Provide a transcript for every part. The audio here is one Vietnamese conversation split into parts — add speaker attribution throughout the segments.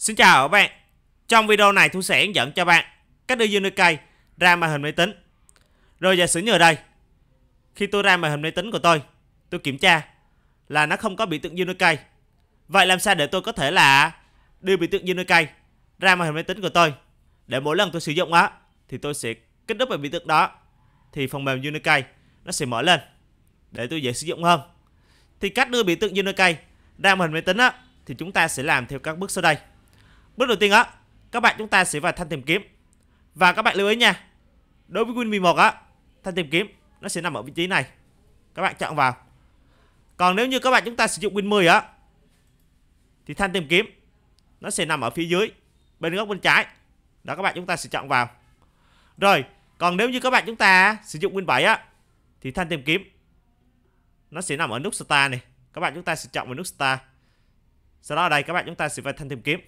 Speaker 1: Xin chào các bạn Trong video này tôi sẽ hướng dẫn cho bạn cách đưa cây ra màn hình máy tính Rồi giả sử như ở đây Khi tôi ra màn hình máy tính của tôi Tôi kiểm tra là nó không có biểu tượng cây Vậy làm sao để tôi có thể là đưa biểu tượng cây ra màn hình máy tính của tôi Để mỗi lần tôi sử dụng nó thì tôi sẽ kích đúp vào biểu tượng đó Thì phần mềm cây nó sẽ mở lên để tôi dễ sử dụng hơn Thì cách đưa biểu tượng cây ra màn hình máy tính á, thì chúng ta sẽ làm theo các bước sau đây Bước đầu tiên á, các bạn chúng ta sẽ vào thanh tìm kiếm. Và các bạn lưu ý nha. Đối với Win 1 á, thanh tìm kiếm nó sẽ nằm ở vị trí này. Các bạn chọn vào. Còn nếu như các bạn chúng ta sử dụng Win 10 á thì thanh tìm kiếm nó sẽ nằm ở phía dưới bên góc bên trái. Đó các bạn chúng ta sẽ chọn vào. Rồi, còn nếu như các bạn chúng ta sử dụng Win 7 á thì thanh tìm kiếm nó sẽ nằm ở nút Start này. Các bạn chúng ta sẽ chọn vào nút Start. Sau đó ở đây các bạn chúng ta sẽ vào thanh tìm kiếm.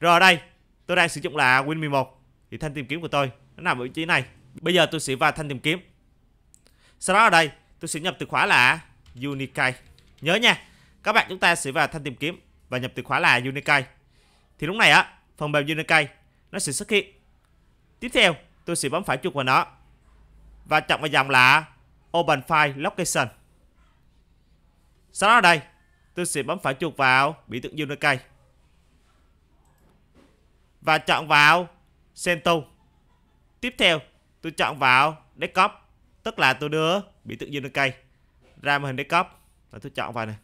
Speaker 1: Rồi ở đây tôi đang sử dụng là Win 11 Thì thanh tìm kiếm của tôi nó nằm ở vị trí này Bây giờ tôi sẽ vào thanh tìm kiếm Sau đó ở đây tôi sẽ nhập từ khóa là Unikey Nhớ nha các bạn chúng ta sẽ vào thanh tìm kiếm và nhập từ khóa là Unikey Thì lúc này á phần mềm Unikey nó sẽ xuất hiện Tiếp theo tôi sẽ bấm phải chuột vào nó và chọn vào dòng là Open File Location. Sau đó ở đây, tôi sẽ bấm phải chuột vào biểu tượng Unikey và chọn vào Senton. Tiếp theo, tôi chọn vào Desktop, tức là tôi đưa biểu tượng lên cây ra màn hình Desktop và tôi chọn vào này.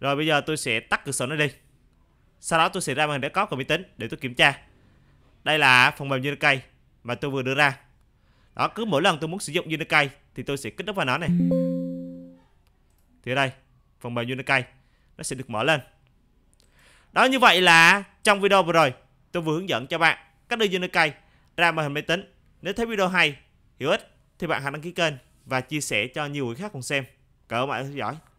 Speaker 1: Rồi bây giờ tôi sẽ tắt cửa sổ nó đi. Sau đó tôi sẽ ra màn hình Desktop của máy tính để tôi kiểm tra. Đây là phần mềm cây mà tôi vừa đưa ra. Đó, cứ mỗi lần tôi muốn sử dụng cây thì tôi sẽ kích đúp vào nó này. Thì ở đây, phần mềm cây nó sẽ được mở lên. Đó như vậy là trong video vừa rồi tôi vừa hướng dẫn cho bạn cách đưa dưa cây ra màn hình máy tính. Nếu thấy video hay, hữu ích thì bạn hãy đăng ký kênh và chia sẻ cho nhiều người khác cùng xem. Cảm ơn bạn đã theo dõi.